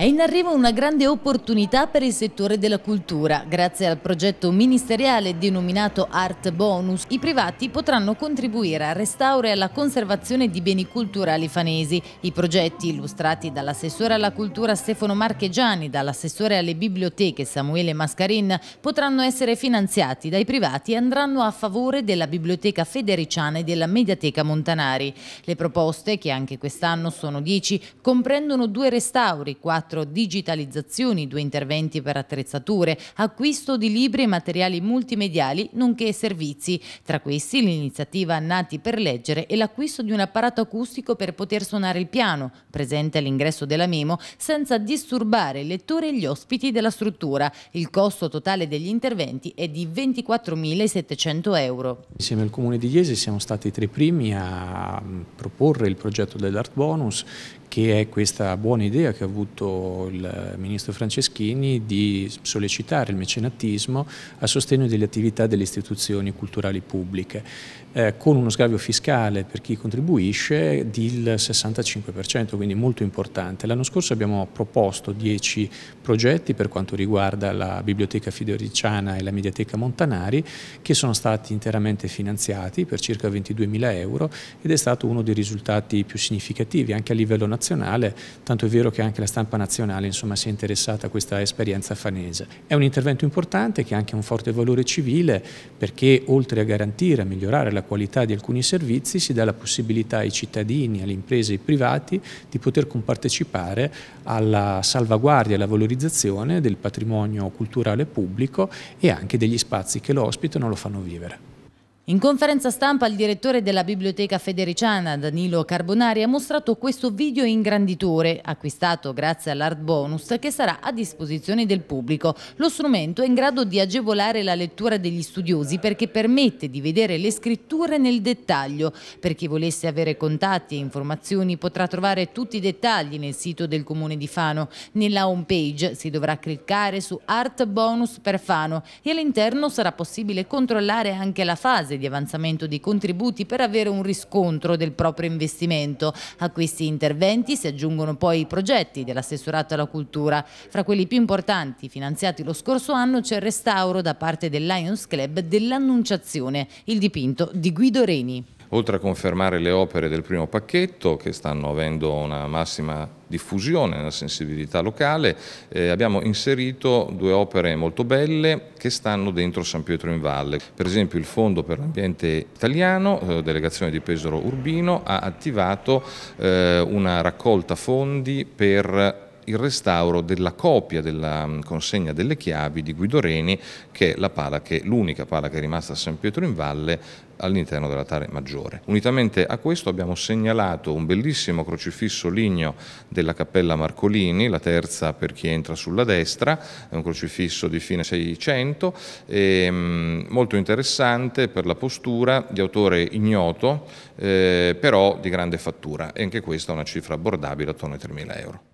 È in arrivo una grande opportunità per il settore della cultura. Grazie al progetto ministeriale denominato Art Bonus, i privati potranno contribuire al restauro e alla conservazione di beni culturali fanesi. I progetti illustrati dall'assessore alla cultura Stefano Marchegiani, e dall'assessore alle biblioteche Samuele Mascarin, potranno essere finanziati dai privati e andranno a favore della Biblioteca Federiciana e della Mediateca Montanari. Le proposte, che anche quest'anno sono 10, comprendono due restauri, quattro quattro digitalizzazioni, due interventi per attrezzature, acquisto di libri e materiali multimediali, nonché servizi. Tra questi l'iniziativa Nati per leggere e l'acquisto di un apparato acustico per poter suonare il piano, presente all'ingresso della Memo, senza disturbare il lettore e gli ospiti della struttura. Il costo totale degli interventi è di 24.700 euro. Insieme al Comune di Iesi siamo stati tra i primi a proporre il progetto dell'Art Bonus che è questa buona idea che ha avuto il ministro Franceschini di sollecitare il mecenatismo a sostegno delle attività delle istituzioni culturali pubbliche, eh, con uno sgravio fiscale per chi contribuisce del 65%, quindi molto importante. L'anno scorso abbiamo proposto 10 progetti per quanto riguarda la Biblioteca Fideoriciana e la Mediateca Montanari, che sono stati interamente finanziati per circa 22.000 euro ed è stato uno dei risultati più significativi anche a livello nazionale nazionale, tanto è vero che anche la stampa nazionale insomma, si è interessata a questa esperienza fanese. È un intervento importante che ha anche un forte valore civile perché oltre a garantire, a migliorare la qualità di alcuni servizi, si dà la possibilità ai cittadini, alle imprese e ai privati di poter compartecipare alla salvaguardia e alla valorizzazione del patrimonio culturale pubblico e anche degli spazi che lo ospitano lo fanno vivere. In conferenza stampa il direttore della Biblioteca Federiciana, Danilo Carbonari, ha mostrato questo video ingranditore, acquistato grazie all'Art Bonus, che sarà a disposizione del pubblico. Lo strumento è in grado di agevolare la lettura degli studiosi perché permette di vedere le scritture nel dettaglio. Per chi volesse avere contatti e informazioni potrà trovare tutti i dettagli nel sito del Comune di Fano. Nella home page si dovrà cliccare su Art Bonus per Fano e all'interno sarà possibile controllare anche la fase di avanzamento dei contributi per avere un riscontro del proprio investimento. A questi interventi si aggiungono poi i progetti dell'assessorato alla cultura. Fra quelli più importanti finanziati lo scorso anno c'è il restauro da parte del Lions Club dell'Annunciazione, il dipinto di Guido Reni oltre a confermare le opere del primo pacchetto che stanno avendo una massima diffusione nella sensibilità locale, eh, abbiamo inserito due opere molto belle che stanno dentro San Pietro in Valle. Per esempio il Fondo per l'Ambiente Italiano, eh, delegazione di Pesaro Urbino, ha attivato eh, una raccolta fondi per il restauro della copia della mm, consegna delle chiavi di Guido Reni, che è la pala che, l'unica pala che è rimasta a San Pietro in Valle all'interno dell'altare maggiore. Unitamente a questo abbiamo segnalato un bellissimo crocifisso ligneo della Cappella Marcolini, la terza per chi entra sulla destra, è un crocifisso di fine 600, e, mm, molto interessante per la postura, di autore ignoto, eh, però di grande fattura e anche questa è una cifra abbordabile attorno ai 3.000 euro.